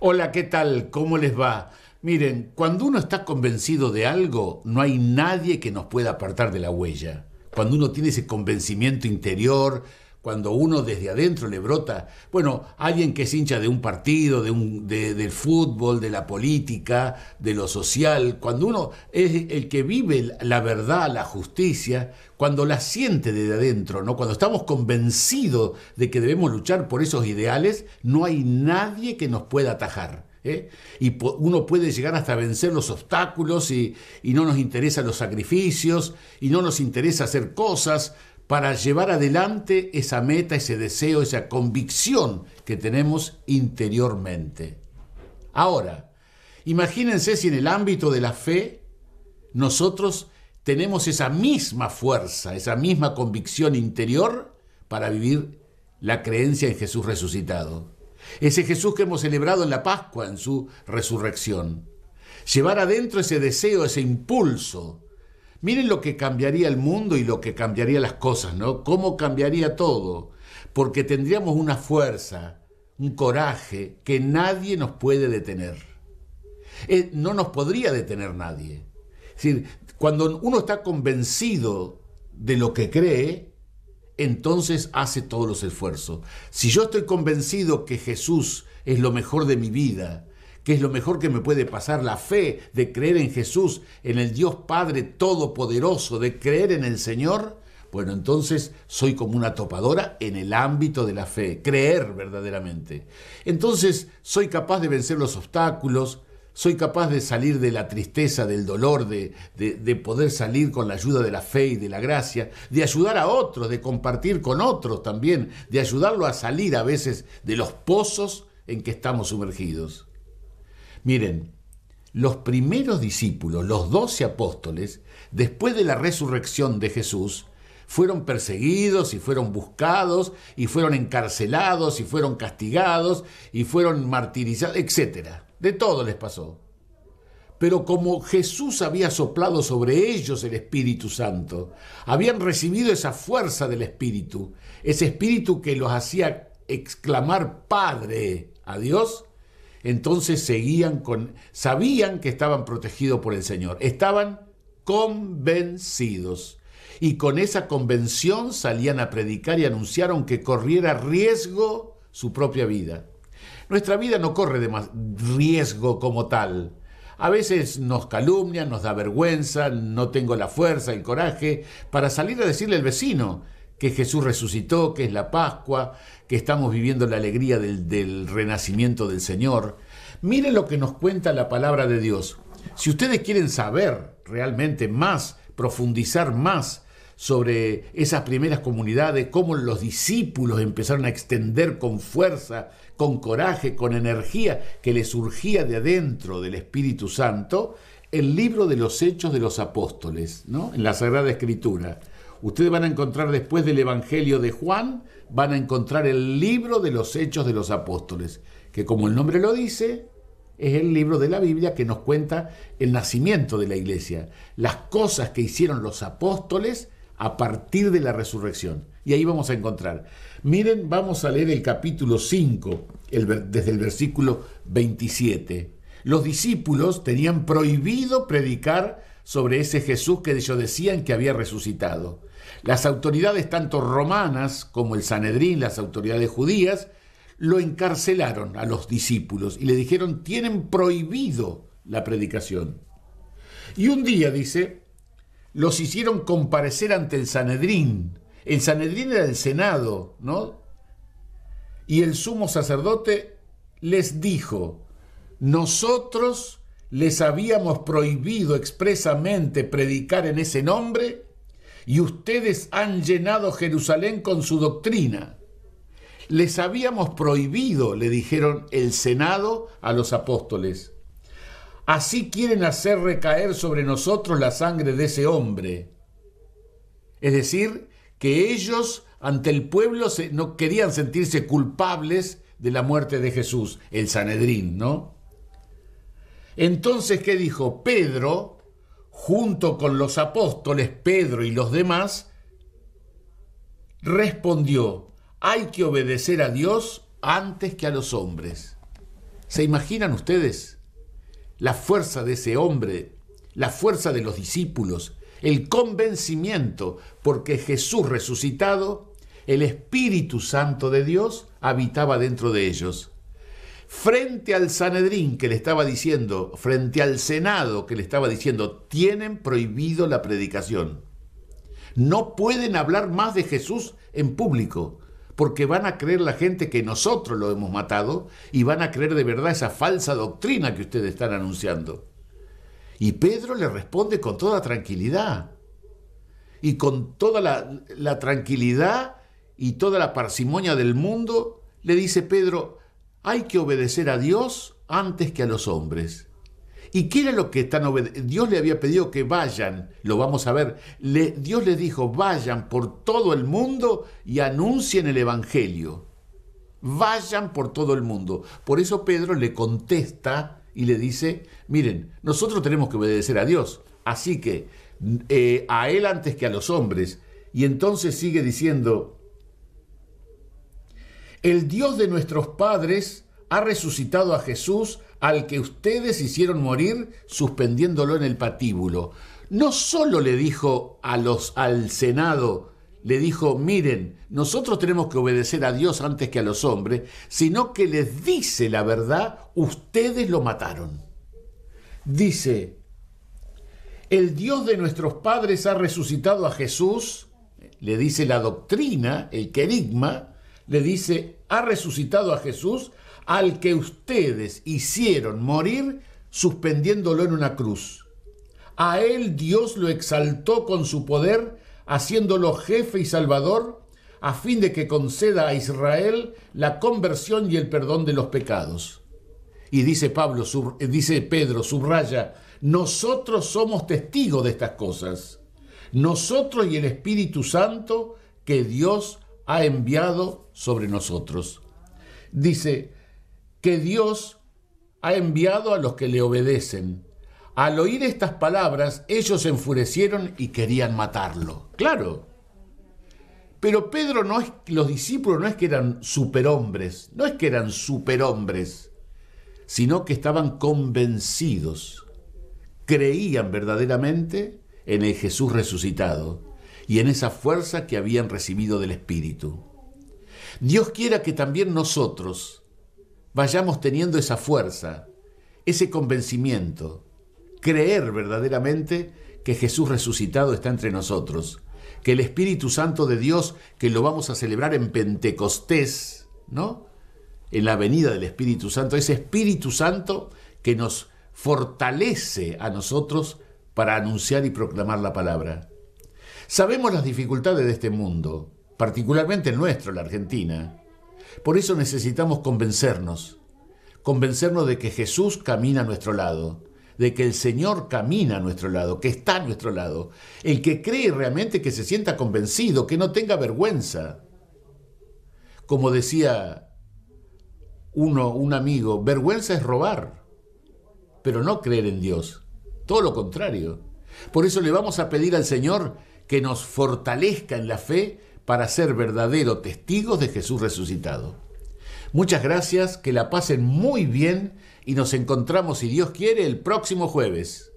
Hola, ¿qué tal? ¿Cómo les va? Miren, cuando uno está convencido de algo, no hay nadie que nos pueda apartar de la huella. Cuando uno tiene ese convencimiento interior, cuando uno desde adentro le brota, bueno, alguien que es hincha de un partido, de un, del fútbol, de la política, de lo social, cuando uno es el que vive la verdad, la justicia, cuando la siente desde adentro, ¿no? cuando estamos convencidos de que debemos luchar por esos ideales, no hay nadie que nos pueda atajar. ¿eh? y uno puede llegar hasta vencer los obstáculos y, y, no nos interesan los sacrificios y no nos interesa hacer cosas para llevar adelante esa meta, ese deseo, esa convicción que tenemos interiormente. Ahora, imagínense si en el ámbito de la fe nosotros tenemos esa misma fuerza, esa misma convicción interior para vivir la creencia en Jesús resucitado. Ese Jesús que hemos celebrado en la Pascua, en su resurrección. Llevar adentro ese deseo, ese impulso Miren lo que cambiaría el mundo y lo que cambiaría las cosas, ¿no? ¿Cómo cambiaría todo? Porque tendríamos una fuerza, un coraje que nadie nos puede detener. Eh, no nos podría detener nadie. Es decir, cuando uno está convencido de lo que cree, entonces hace todos los esfuerzos. Si yo estoy convencido que Jesús es lo mejor de mi vida, que es lo mejor que me puede pasar, la fe de creer en Jesús, en el Dios Padre Todopoderoso, de creer en el Señor, bueno, entonces soy como una topadora en el ámbito de la fe, creer verdaderamente. Entonces soy capaz de vencer los obstáculos, soy capaz de salir de la tristeza, del dolor, de, poder salir con la ayuda de la fe y de la gracia, de ayudar a otros, de compartir con otros también, de ayudarlo a salir a veces de los pozos en que estamos sumergidos. Miren, los primeros discípulos, los doce apóstoles, después de la resurrección de Jesús, fueron perseguidos y fueron buscados y fueron encarcelados y fueron castigados y fueron martirizados, etc. De todo les pasó. Pero como Jesús había soplado sobre ellos el Espíritu Santo, habían recibido esa fuerza del Espíritu, ese Espíritu que los hacía exclamar Padre a Dios, entonces seguían con, sabían que estaban protegidos por el Señor, estaban convencidos. Y con esa convención salían a predicar y anunciaron que corriera riesgo su propia vida. Nuestra vida no corre de más riesgo como tal. A veces nos calumnian, nos da vergüenza, no tengo la fuerza, el coraje para salir a decirle al vecino, que Jesús resucitó, que es la Pascua, que estamos viviendo la alegría del, renacimiento del Señor. Miren lo que nos cuenta la palabra de Dios. Si ustedes quieren saber realmente más, profundizar más sobre esas primeras comunidades, cómo los discípulos empezaron a extender con fuerza, con coraje, con energía que les surgía de adentro del Espíritu Santo, el libro de los Hechos de los Apóstoles, ¿no? en la Sagrada Escritura. Ustedes van a encontrar después del Evangelio de Juan, van a encontrar el libro de los Hechos de los Apóstoles, que como el nombre lo dice, es el libro de la Biblia que nos cuenta el nacimiento de la iglesia, las cosas que hicieron los apóstoles a partir de la resurrección. Y ahí vamos a encontrar. Miren, vamos a leer el capítulo 5, desde el versículo 27. Los discípulos tenían prohibido predicar sobre ese Jesús que ellos decían que había resucitado. Las autoridades, tanto romanas como el Sanedrín, las autoridades judías, lo encarcelaron a los discípulos y le dijeron, tienen prohibido la predicación. Y un día, dice, los hicieron comparecer ante el Sanedrín. El Sanedrín era el Senado, ¿no? Y el sumo sacerdote les dijo, nosotros les habíamos prohibido expresamente predicar en ese nombre y ustedes han llenado Jerusalén con su doctrina. Les habíamos prohibido, le dijeron el Senado a los apóstoles. Así quieren hacer recaer sobre nosotros la sangre de ese hombre. Es decir, que ellos ante el pueblo no querían sentirse culpables de la muerte de Jesús, el Sanedrín, ¿no? Entonces, ¿qué dijo? Pedro, junto con los apóstoles, Pedro y los demás, respondió, hay que obedecer a Dios antes que a los hombres. ¿Se imaginan ustedes la fuerza de ese hombre, la fuerza de los discípulos, el convencimiento porque Jesús resucitado, el Espíritu Santo de Dios habitaba dentro de ellos? frente al Sanedrín que le estaba diciendo, frente al Senado que le estaba diciendo, tienen prohibido la predicación. No pueden hablar más de Jesús en público, porque van a creer la gente que nosotros lo hemos matado y van a creer de verdad esa falsa doctrina que ustedes están anunciando. Y Pedro le responde con toda tranquilidad y con toda la, tranquilidad y toda la parsimonia del mundo, le dice Pedro, hay que obedecer a Dios antes que a los hombres. ¿Y qué era lo que están Dios le había pedido que vayan, lo vamos a ver. Le, Dios le dijo, vayan por todo el mundo y anuncien el Evangelio. Vayan por todo el mundo. Por eso Pedro le contesta y le dice, miren, nosotros tenemos que obedecer a Dios, así que eh, a Él antes que a los hombres. Y entonces sigue diciendo, el Dios de nuestros padres ha resucitado a Jesús al que ustedes hicieron morir suspendiéndolo en el patíbulo. No solo le dijo a los al Senado, le dijo, miren, nosotros tenemos que obedecer a Dios antes que a los hombres, sino que les dice la verdad, ustedes lo mataron. Dice, el Dios de nuestros padres ha resucitado a Jesús, le dice la doctrina, el querigma, le dice, ha resucitado a Jesús al que ustedes hicieron morir suspendiéndolo en una cruz. A él Dios lo exaltó con su poder, haciéndolo jefe y salvador, a fin de que conceda a Israel la conversión y el perdón de los pecados. Y dice Pablo, dice Pedro, subraya, nosotros somos testigos de estas cosas. Nosotros y el Espíritu Santo que Dios ha enviado sobre nosotros. Dice que Dios ha enviado a los que le obedecen. Al oír estas palabras, ellos se enfurecieron y querían matarlo. Claro. Pero Pedro no es, los discípulos no es que eran superhombres, no es que eran superhombres, sino que estaban convencidos, creían verdaderamente en el Jesús resucitado y en esa fuerza que habían recibido del Espíritu. Dios quiera que también nosotros vayamos teniendo esa fuerza, ese convencimiento, creer verdaderamente que Jesús resucitado está entre nosotros, que el Espíritu Santo de Dios, que lo vamos a celebrar en Pentecostés, ¿no? En la venida del Espíritu Santo, ese Espíritu Santo que nos fortalece a nosotros para anunciar y proclamar la palabra. Sabemos las dificultades de este mundo, particularmente el nuestro, la Argentina. Por eso necesitamos convencernos, convencernos de que Jesús camina a nuestro lado, de que el Señor camina a nuestro lado, que está a nuestro lado, el que cree realmente que se sienta convencido, que no tenga vergüenza. Como decía uno, un amigo, vergüenza es robar, pero no creer en Dios, todo lo contrario. Por eso le vamos a pedir al Señor que nos fortalezca en la fe para ser verdaderos testigos de Jesús resucitado. Muchas gracias, que la pasen muy bien y nos encontramos, si Dios quiere, el próximo jueves.